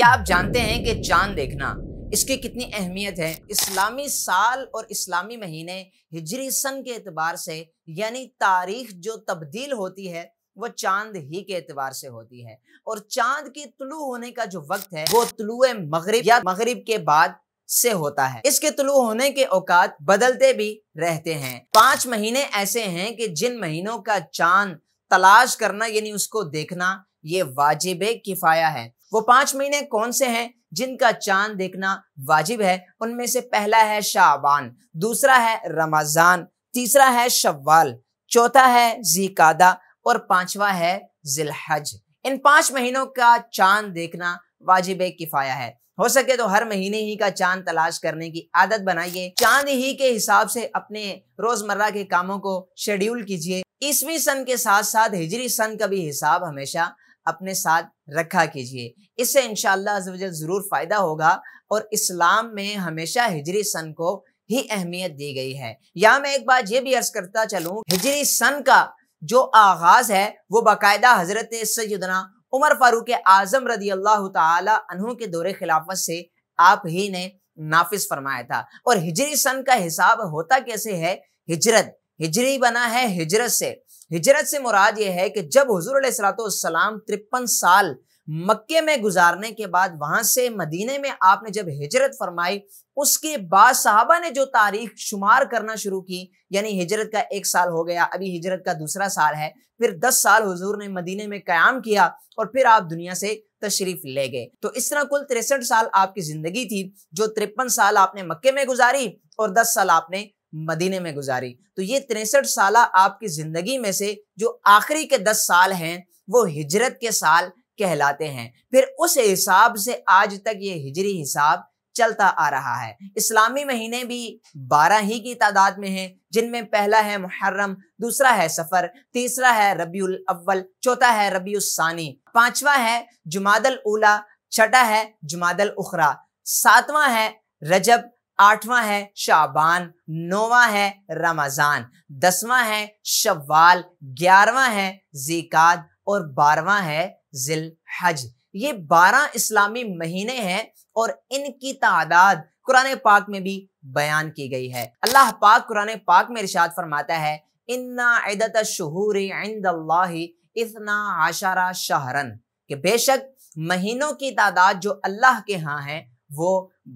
क्या आप जानते हैं कि चांद देखना इसकी कितनी अहमियत है इस्लामी साल और इस्लामी महीने हिजरी सन के एतबार से यानी तारीख जो तब्दील होती है वो चांद ही के एतबार से होती है और चांद के तुलू होने का जो वक्त है वो तुलु मगरब या मगरब के बाद से होता है इसके तुलु होने के औकात बदलते भी रहते हैं पांच महीने ऐसे हैं कि जिन महीनों का चांद तलाश करना यानी उसको देखना ये वाजिब किफ़ाया है वो पांच महीने कौन से हैं जिनका चांद देखना वाजिब है उनमें से पहला है शाबान दूसरा है रमज़ान तीसरा है शव्वाल चौथा है जीकादा और पांचवा है जिलहज इन पांच महीनों का चांद देखना वाजिब किफाया है हो सके तो हर महीने ही का चांद तलाश करने की आदत बनाइए चांद ही के हिसाब से अपने रोजमर्रा के कामों को शेड्यूल कीजिए ईसवी सन के साथ साथ हिजरी सन का भी हिसाब हमेशा अपने साथ रखा कीजिए इससे इन ज़रूर फ़ायदा होगा और इस्लाम में हमेशा हिजरी सन को ही अहमियत दी गई है यहाँ मैं एक बात ये भी अर्ज करता चलूँ हिजरी सन का जो आगाज़ है वो बाकायदा हज़रत सदना उमर फ़ारूक आज़म रदी अल्लाह तहों के दौरे खिलाफत से आप ही ने नाफिज फरमाया था और हिजरी सन का हिसाब होता कैसे है हिजरत हिजरी बना है हिजरत से हिजरत से मुराद ये है कि जब हजूर सलाम तिरपन साल मक्के में गुजारने के बाद वहां से मदीने में आपने जब हिजरत फरमाई उसके बाद साहबा ने जो तारीख शुमार करना शुरू की यानी हिजरत का एक साल हो गया अभी हिजरत का दूसरा साल है फिर दस साल हुजूर ने मदीने में क्याम किया और फिर आप दुनिया से तशरीफ ले गए तो इस तरह कुल तिरसठ साल आपकी जिंदगी थी जो तिरपन साल आपने मक्के में गुजारी और दस साल आपने मदीने में गुजारी तो ये तिरसठ साल आपकी ज़िंदगी में से जो आखिरी के दस साल हैं वो हिजरत के साल कहलाते हैं फिर उस हिसाब से आज तक ये हिजरी हिसाब चलता आ रहा है इस्लामी महीने भी बारह ही की तादाद में हैं जिनमें पहला है मुहर्रम दूसरा है सफ़र तीसरा है रबीउल अव्वल चौथा है रबीसानी पांचवा है जुमादल उला छठा है जुमादल उखरा सातवां है रजब आठवां है शाबान नौवां है रमज़ान दसवां है शवाल ग्यारहवां है जीकाद और बारहवा है जिल हज ये बारह इस्लामी महीने हैं और इनकी तादाद कुरान पाक में भी बयान की गई है अल्लाह पाक कुरान पाक में इरशाद फरमाता है इन्ना इदत शहूर इतना आशारा शहरन के बेशक महीनों की तादाद जो अल्लाह के यहाँ है वो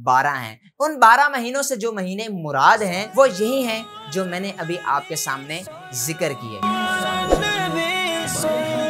बारह हैं उन बारह महीनों से जो महीने मुराद हैं वो यही हैं जो मैंने अभी आपके सामने जिक्र किए